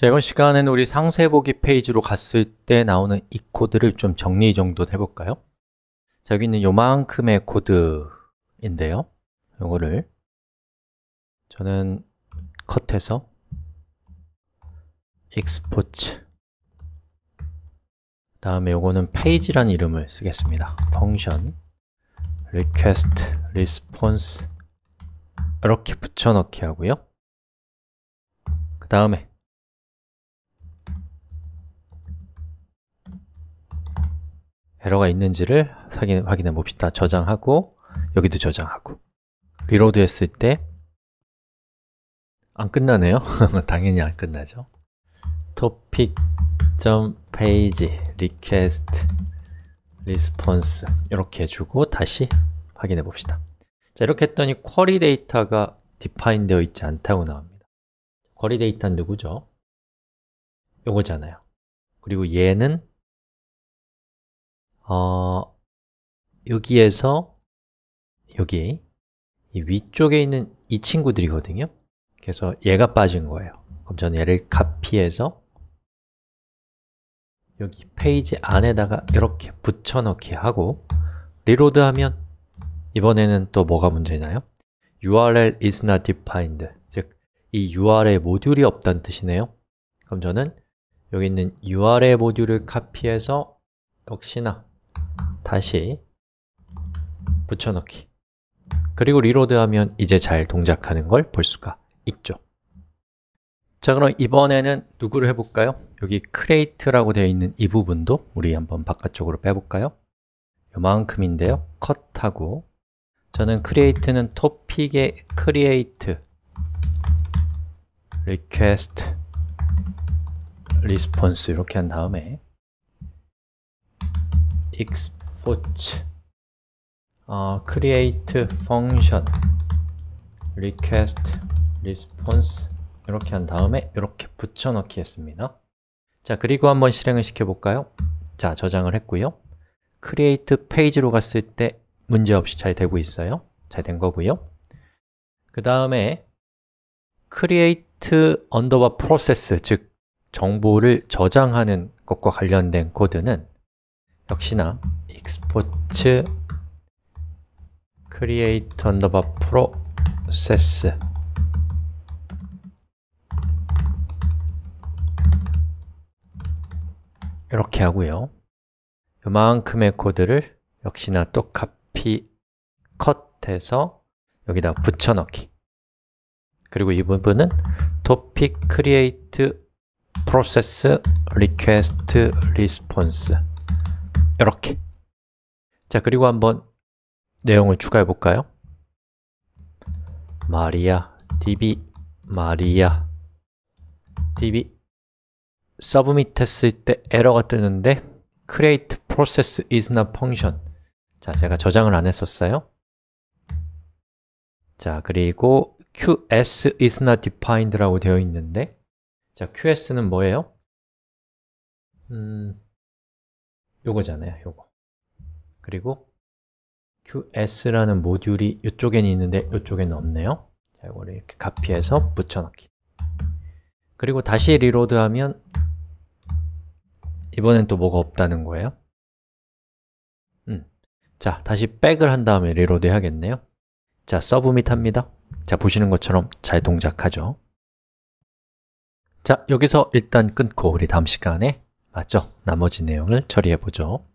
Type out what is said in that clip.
자, 이번 시간에는 우리 상세 보기 페이지로 갔을 때 나오는 이 코드를 좀 정리 정돈 해볼까요? 자, 여기 있는 요만큼의 코드인데요. 요거를 저는 컷해서 export 다음에 요거는 페이지란 이름을 쓰겠습니다. function request response 이렇게 붙여넣기 하고요. 그 다음에 에러가 있는지를 확인, 확인해 봅시다. 저장하고 여기도 저장하고 리로드 했을 때 안 끝나네요. 당연히 안 끝나죠. topic.page request response 이렇게 해주고 다시 확인해 봅시다. 자, 이렇게 했더니 쿼리 데이터가 디파인 되어 있지 않다고 나옵니다. 쿼리 데이터는 누구죠? 요거잖아요. 그리고 얘는 어, 여기에서 여기 위쪽에 있는 이 친구들이거든요 그래서 얘가 빠진 거예요 그럼 저는 얘를 카피해서 여기 페이지 안에다가 이렇게 붙여넣기 하고 리로드하면 이번에는 또 뭐가 문제나요? URL is not defined 즉, 이 URL 모듈이 없다는 뜻이네요 그럼 저는 여기 있는 URL 모듈을 카피해서 역시나 다시 붙여넣기 그리고 리로드하면 이제 잘 동작하는 걸 볼 수가 있죠 자 그럼 이번에는 누구를 해볼까요? 여기 create라고 되어 있는 이 부분도 우리 한번 바깥쪽으로 빼볼까요? 요만큼인데요 컷하고 저는 create는 topic의 create request response 이렇게 한 다음에 exp 포츠 어, create function request response 이렇게 한 다음에 이렇게 붙여넣기 했습니다 자 그리고 한번 실행을 시켜볼까요? 자 저장을 했고요 create page로 갔을 때 문제없이 잘 되고 있어요 잘 된 거고요 그 다음에 create underbar process 즉 정보를 저장하는 것과 관련된 코드는 역시나 익스포츠 크리에이터 언더바 프로세스 이렇게 하고요 이만큼의 코드를 역시나 또 카피 컷해서 여기다 붙여넣기 그리고 이 부분은 topic create process request response 이렇게 자 그리고 한번 내용을 추가해 볼까요? 마리아 db 마리아 db 서브밋 했을 때 에러가 뜨는데 create process is not function 자, 제가 저장을 안 했었어요 자, 그리고 qs is not defined라고 되어 있는데 자, qs는 뭐예요? 음, 요거잖아요, 요거. 그리고 qs라는 모듈이 이쪽엔 있는데 이쪽엔 없네요. 자, 이거를 이렇게 카피해서 붙여넣기. 그리고 다시 리로드하면 이번엔 또 뭐가 없다는 거예요. 음. 자, 다시 백을 한 다음에 리로드 해야겠네요. 자, 서브밋 합니다. 자, 보시는 것처럼 잘 동작하죠. 자, 여기서 일단 끊고 우리 다음 시간에 맞죠? 나머지 내용을 처리해 보죠.